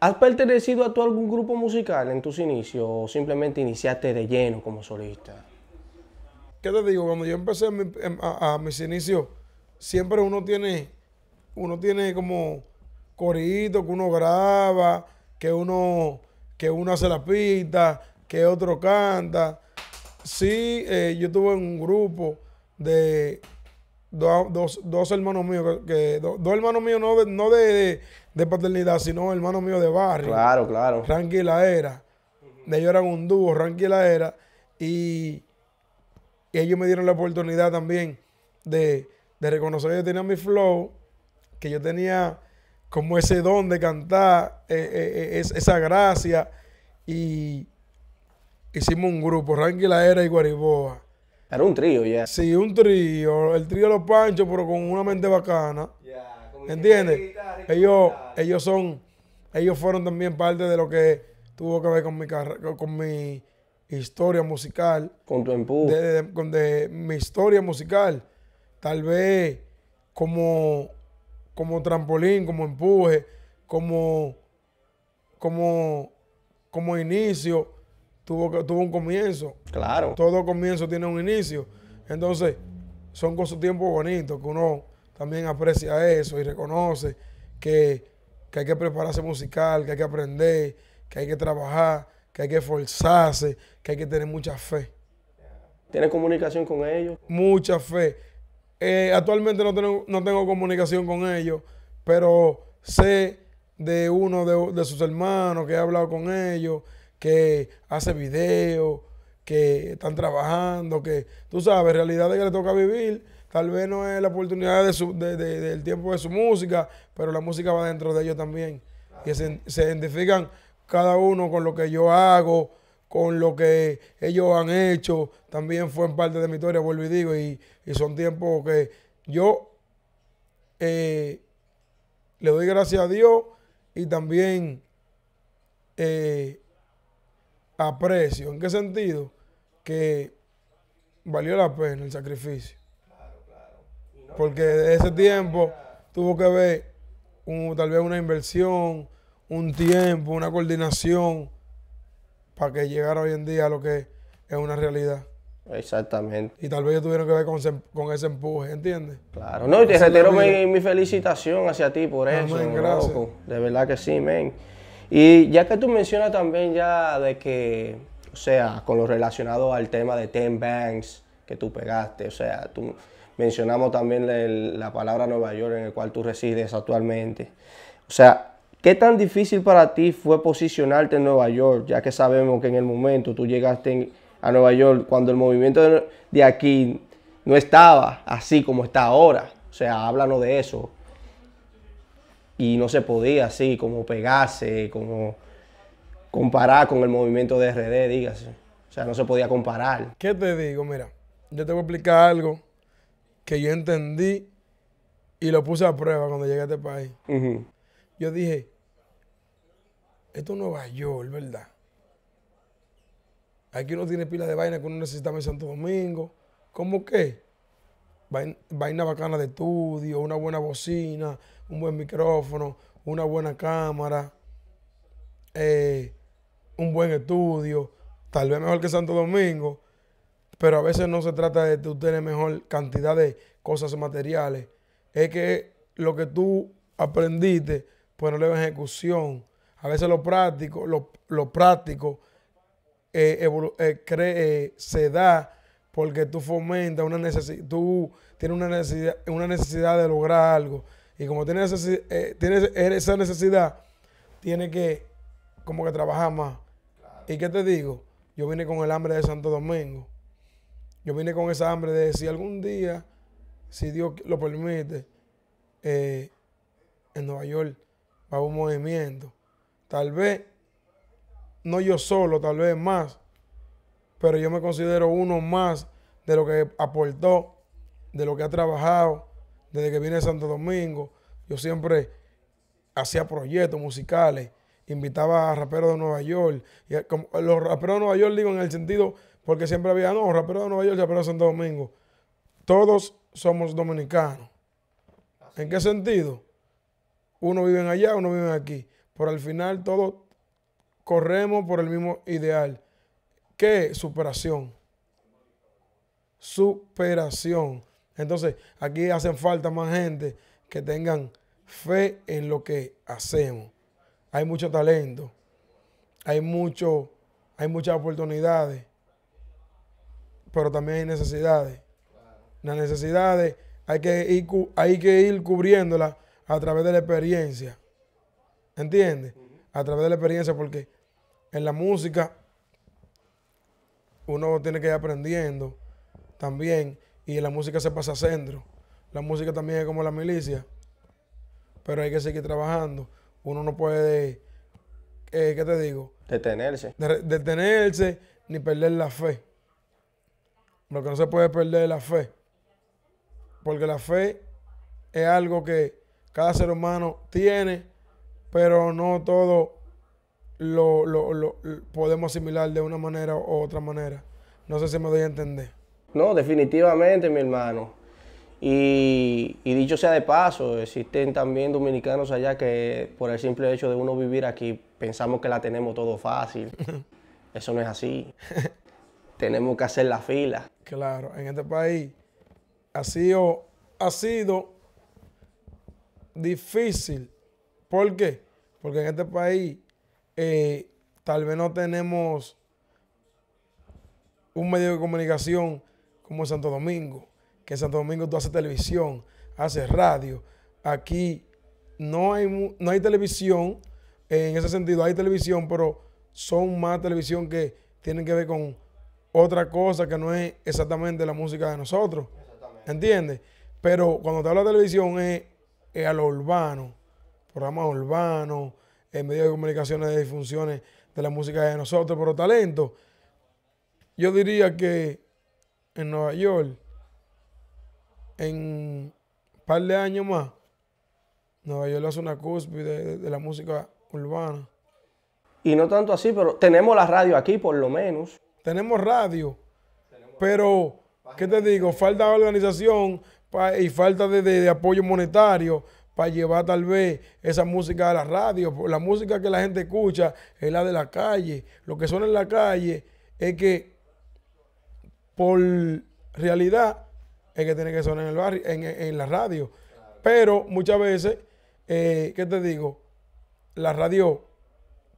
¿Has pertenecido a tu algún grupo musical en tus inicios o simplemente iniciaste de lleno como solista? ¿Qué te digo? Cuando yo empecé em, a, mis inicios, siempre uno tiene, uno tiene como corito que uno graba, que uno, que uno hace la pista, que otro canta. Sí, eh, yo estuve en un grupo de dos, dos, dos hermanos míos, que, dos, hermanos míos no, de, no de, paternidad, sino hermanos míos de barrio. Claro, claro. Ranky la era. Ellos eran un dúo, Ranky era. Y, ellos me dieron la oportunidad también de, reconocer que yo tenía mi flow, que yo tenía como ese don de cantar, eh, eh, eh, esa gracia. Y hicimos un grupo, Ranky La Era y Guariboa. Era un trío ya. Sí, un trío. El trío Los Panchos, pero con una mente bacana. ¿Entiendes? Ellos, ellos son, ellos fueron también parte de lo que tuvo que ver con mi con mi historia musical. Con tu empuje. De, mi historia musical. Tal vez como, como trampolín, como empuje, como, como, como inicio tuvo, tuvo un comienzo. Claro. Todo comienzo tiene un inicio. Entonces, son con su tiempo bonito que uno también aprecia eso y reconoce que, hay que prepararse musical, que hay que aprender, que hay que trabajar, que hay que esforzarse, que hay que tener mucha fe. tiene comunicación con ellos? Mucha fe. Eh, actualmente no tengo, no tengo comunicación con ellos, pero sé de uno de, de sus hermanos que he hablado con ellos que hace videos, que están trabajando, que tú sabes, realidades que le toca vivir. Tal vez no es la oportunidad de del tiempo de su música, pero la música va dentro de ellos también. Que se, identifican cada uno con lo que yo hago, con lo que ellos han hecho, también fue en parte de mi historia, vuelvo y digo, y, y son tiempos que yo eh, le doy gracias a Dios y también eh, aprecio. ¿En qué sentido? Que valió la pena el sacrificio. Porque de ese tiempo tuvo que ver tal vez una inversión, un tiempo, una coordinación para que llegara hoy en día a lo que es una realidad. Exactamente. Y tal vez tuvieron que ver con, ese, empuje, ¿entiendes? Claro, no, y te reitero mi, felicitación hacia ti por eso. gracias. De verdad que sí, men. Y ya que tú mencionas también ya de que, o sea, con lo relacionado al tema de Ten Banks que tú pegaste, o sea, tú mencionamos también la palabra Nueva York en el cual tú resides actualmente. O sea, ¿qué tan difícil para ti fue posicionarte en Nueva York? Ya que sabemos que en el momento tú llegaste a Nueva York cuando el movimiento de aquí no estaba así como está ahora. O sea, háblanos de eso y no se podía así como pegarse, como comparar con el movimiento de RD, dígase. O sea, no se podía comparar. ¿Qué te digo? Mira, yo te voy a explicar algo que yo entendí y lo puse a prueba cuando llegué a este país. Yo dije, esto es Nueva York, ¿verdad? Aquí uno tiene pila de vaina que uno necesita en Santo Domingo. ¿Cómo qué? vaina bacana de estudio, una buena bocina, un buen micrófono, una buena cámara, eh, un buen estudio, tal vez mejor que Santo Domingo, pero a veces no se trata de tú tener mejor cantidad de cosas materiales, es que lo que tú aprendiste, pues no le ejecución. A veces lo práctico, lo, práctico eh, eh, se da porque tú fomentas una necesidad, tú tienes una necesidad, una necesidad de lograr algo. Y como tienes, eh, tienes er, esa necesidad, tienes que como que trabajar más. ¿Y qué te digo? Yo vine con el hambre de Santo Domingo. Yo vine con esa hambre de si algún día, si Dios lo permite, eh, en Nueva York va a un movimiento. Tal vez, no yo solo, tal vez más, pero yo me considero uno más de lo que aportó, de lo que ha trabajado desde que vine Santo Domingo. Yo siempre hacía proyectos musicales, invitaba a raperos de Nueva York. Y los raperos de Nueva York digo en el sentido, porque siempre había, no, raperos de Nueva York, raperos de Santo Domingo. Todos somos dominicanos. ¿En qué sentido? Uno vive allá, uno vive aquí. Pero al final todos corremos por el mismo ideal ¿Qué? Superación. Superación. Entonces, aquí hacen falta más gente que tengan fe en lo que hacemos. Hay mucho talento. Hay mucho, hay muchas oportunidades. Pero también hay necesidades. Las necesidades hay que ir, hay que ir cubriéndolas a través de la experiencia. ¿Entiendes? A través de la experiencia, porque en la música uno tiene que ir aprendiendo también. Y la música se pasa a centro. La música también es como la milicia. Pero hay que seguir trabajando. Uno no puede, eh, ¿qué te digo? Detenerse. detenerse ni perder la fe. Lo que no se puede perder es la fe. Porque la fe es algo que cada ser humano tiene, pero no todo lo, lo, lo, podemos asimilar de una manera u otra manera. No sé si me doy a entender. No, definitivamente, mi hermano. Y, dicho sea de paso, existen también dominicanos allá que por el simple hecho de uno vivir aquí pensamos que la tenemos todo fácil. Eso no es así. tenemos que hacer la fila. Claro, en este país ha sido, ha sido difícil. ¿Por qué? Porque en este país eh, tal vez no tenemos un medio de comunicación como Santo Domingo, que en Santo Domingo tú haces televisión, haces radio. Aquí no hay, no hay televisión, en ese sentido hay televisión, pero son más televisión que tienen que ver con otra cosa que no es exactamente la música de nosotros. ¿Entiendes? Pero cuando te habla de televisión es, es a lo urbano, programas urbanos, en medios de comunicación de funciones de la música de nosotros, pero talento. Yo diría que en Nueva York, en un par de años más, Nueva York hace una cúspide de, la música urbana. Y no tanto así, pero tenemos la radio aquí por lo menos. Tenemos radio, pero, ¿qué te digo? Falta de organización y falta de apoyo monetario para llevar tal vez esa música a la radio. La música que la gente escucha es la de la calle. Lo que suena en la calle es que por realidad es que tiene que sonar en el barrio, en, la radio. Pero muchas veces, eh, ¿qué te digo? La radio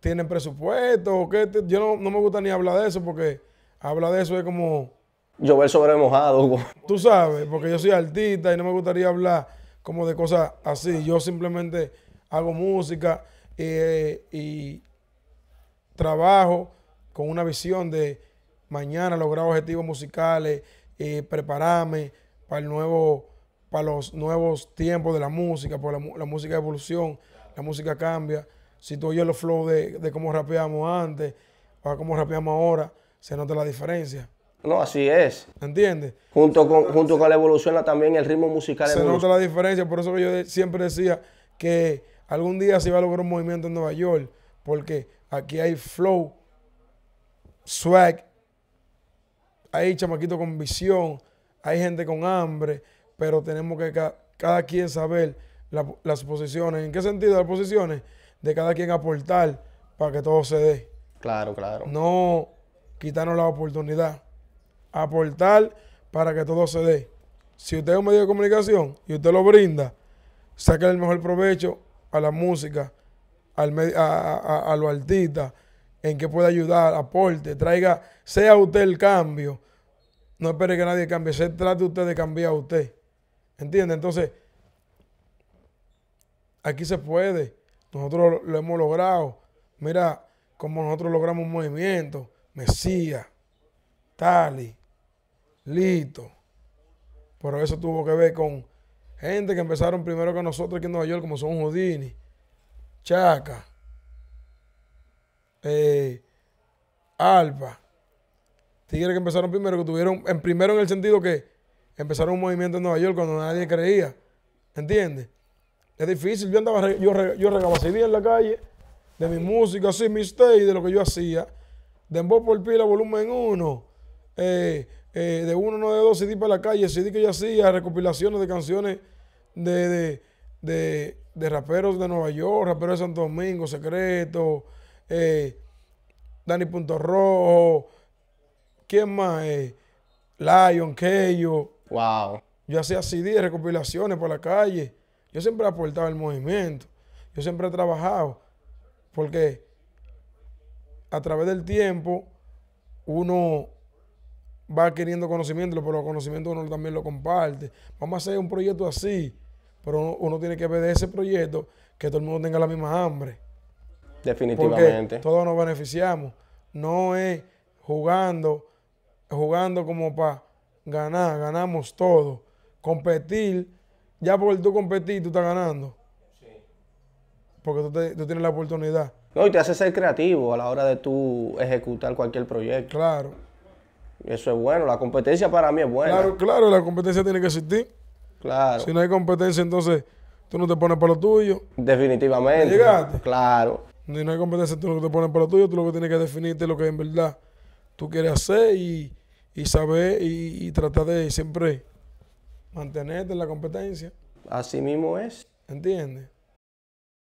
tiene presupuesto. ¿qué yo no, no, me gusta ni hablar de eso porque hablar de eso es como... Llover sobre mojado. Tú sabes, porque yo soy artista y no me gustaría hablar como de cosas así. Yo simplemente hago música eh, y trabajo con una visión de mañana lograr objetivos musicales, y eh, prepararme para el nuevo, para los nuevos tiempos de la música, porque la, música evolución, la música cambia. Si tú oyes los flows de, de cómo rapeamos antes, o cómo rapeamos ahora, se nota la diferencia. No, así es. ¿Entiendes? Junto, con, junto con la evolución también el ritmo musical. Se nota la diferencia, por eso yo siempre decía que algún día se iba a lograr un movimiento en Nueva York, porque aquí hay flow, swag, hay chamaquitos con visión, hay gente con hambre, pero tenemos que cada quien saber las posiciones. ¿En qué sentido las posiciones? De cada quien aportar para que todo se dé. Claro, claro. No quitarnos la oportunidad aportar para que todo se dé. Si usted es un medio de comunicación y usted lo brinda, saque el mejor provecho a la música, al a, a, a los artistas, en que pueda ayudar, aporte, traiga, sea usted el cambio. No espere que nadie cambie, se trate usted de cambiar a usted. ¿Entiende? Entonces, aquí se puede. Nosotros lo hemos logrado. Mira cómo nosotros logramos un movimiento. Mesías, Tali, Listo. Pero eso tuvo que ver con gente que empezaron primero que nosotros aquí en Nueva York, como son Houdini, Chaca, eh, Alba. Tigres que empezaron primero, que tuvieron, en primero en el sentido que empezaron un movimiento en Nueva York cuando nadie creía. ¿Entiendes? Es difícil. Yo andaba, yo, yo regaba en la calle, de mi música, así, mi stage, de lo que yo hacía. voz por pila, volumen uno Eh, eh, de uno, no de dos CD para la calle, CD que yo hacía, recopilaciones de canciones de, de, raperos de Nueva York, raperos de Santo Domingo, Secreto, eh, Danny Dani Punto Rojo, ¿quién más? Eh, Lion, Keyo. Wow. Yo hacía CD, recopilaciones por la calle. Yo siempre aportado el movimiento. Yo siempre he trabajado. Porque a través del tiempo, uno va adquiriendo conocimiento, pero los conocimientos uno también lo comparte. Vamos a hacer un proyecto así, pero uno, tiene que ver de ese proyecto que todo el mundo tenga la misma hambre. Definitivamente. Porque todos nos beneficiamos. No es jugando, jugando como para ganar, ganamos todos. Competir, ya porque tú competís, tú estás ganando. Sí. Porque tú, tú tienes la oportunidad. No, y te hace ser creativo a la hora de tú ejecutar cualquier proyecto. Claro. Eso es bueno, la competencia para mí es buena. Claro, claro, la competencia tiene que existir. Claro. Si no hay competencia, entonces tú no te pones para lo tuyo. Definitivamente. Llegaste. Claro. Si no hay competencia, tú no te pones para lo tuyo, tú lo que tienes que definirte lo que en verdad tú quieres hacer y, saber y, y, tratar de siempre mantenerte en la competencia. Así mismo es. ¿Entiendes?